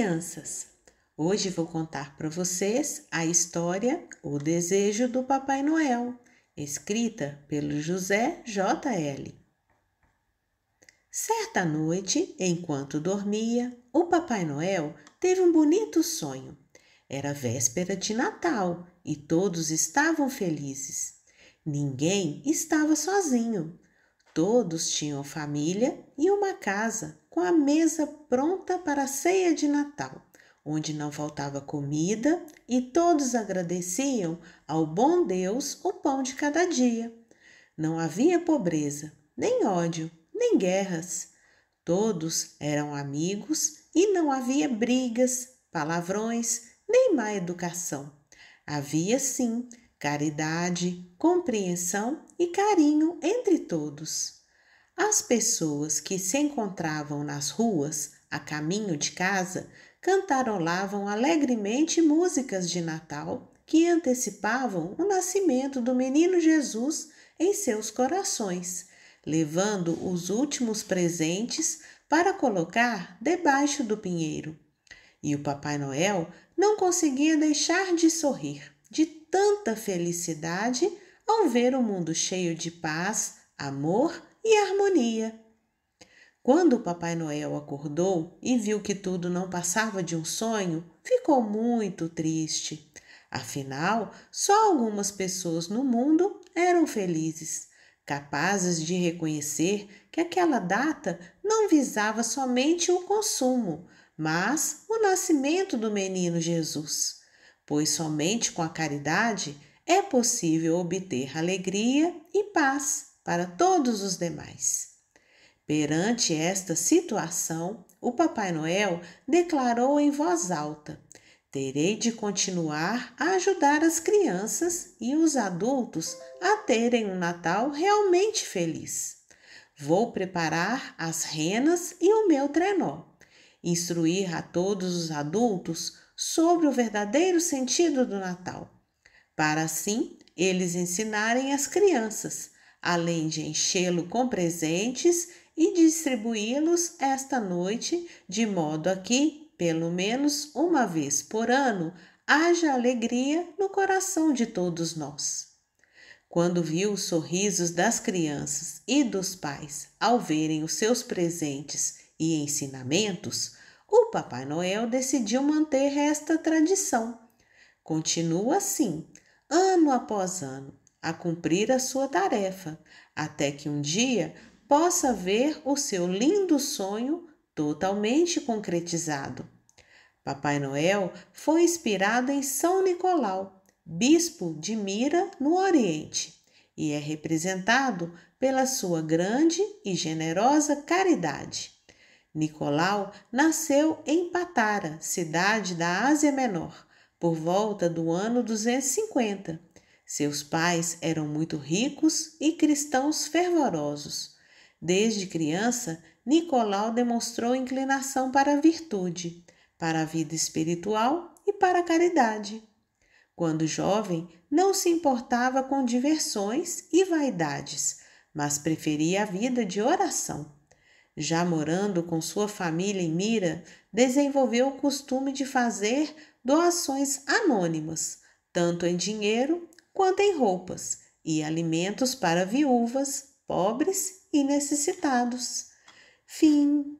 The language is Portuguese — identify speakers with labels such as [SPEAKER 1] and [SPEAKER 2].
[SPEAKER 1] crianças! Hoje vou contar para vocês a história O Desejo do Papai Noel, escrita pelo José J.L. Certa noite, enquanto dormia, o Papai Noel teve um bonito sonho. Era véspera de Natal e todos estavam felizes. Ninguém estava sozinho. Todos tinham família e uma casa com a mesa pronta para a ceia de Natal, onde não faltava comida e todos agradeciam ao bom Deus o pão de cada dia. Não havia pobreza, nem ódio, nem guerras. Todos eram amigos e não havia brigas, palavrões, nem má educação. Havia sim caridade, compreensão e carinho entre todos. As pessoas que se encontravam nas ruas, a caminho de casa, cantarolavam alegremente músicas de Natal que antecipavam o nascimento do menino Jesus em seus corações, levando os últimos presentes para colocar debaixo do pinheiro. E o Papai Noel não conseguia deixar de sorrir de tanta felicidade ao ver o mundo cheio de paz, amor e harmonia. Quando o Papai Noel acordou e viu que tudo não passava de um sonho, ficou muito triste. Afinal, só algumas pessoas no mundo eram felizes, capazes de reconhecer que aquela data não visava somente o consumo, mas o nascimento do menino Jesus, pois somente com a caridade é possível obter alegria e paz para todos os demais. Perante esta situação, o Papai Noel declarou em voz alta: Terei de continuar a ajudar as crianças e os adultos a terem um Natal realmente feliz. Vou preparar as renas e o meu trenó instruir a todos os adultos sobre o verdadeiro sentido do Natal, para assim eles ensinarem as crianças, além de enchê-lo com presentes e distribuí-los esta noite, de modo a que, pelo menos uma vez por ano, haja alegria no coração de todos nós. Quando viu os sorrisos das crianças e dos pais ao verem os seus presentes e ensinamentos, o Papai Noel decidiu manter esta tradição. Continua assim, ano após ano, a cumprir a sua tarefa, até que um dia possa ver o seu lindo sonho totalmente concretizado. Papai Noel foi inspirado em São Nicolau, bispo de Mira, no Oriente, e é representado pela sua grande e generosa caridade. Nicolau nasceu em Patara, cidade da Ásia Menor, por volta do ano 250. Seus pais eram muito ricos e cristãos fervorosos. Desde criança, Nicolau demonstrou inclinação para a virtude, para a vida espiritual e para a caridade. Quando jovem, não se importava com diversões e vaidades, mas preferia a vida de oração. Já morando com sua família em Mira, desenvolveu o costume de fazer doações anônimas, tanto em dinheiro quanto em roupas e alimentos para viúvas, pobres e necessitados. Fim.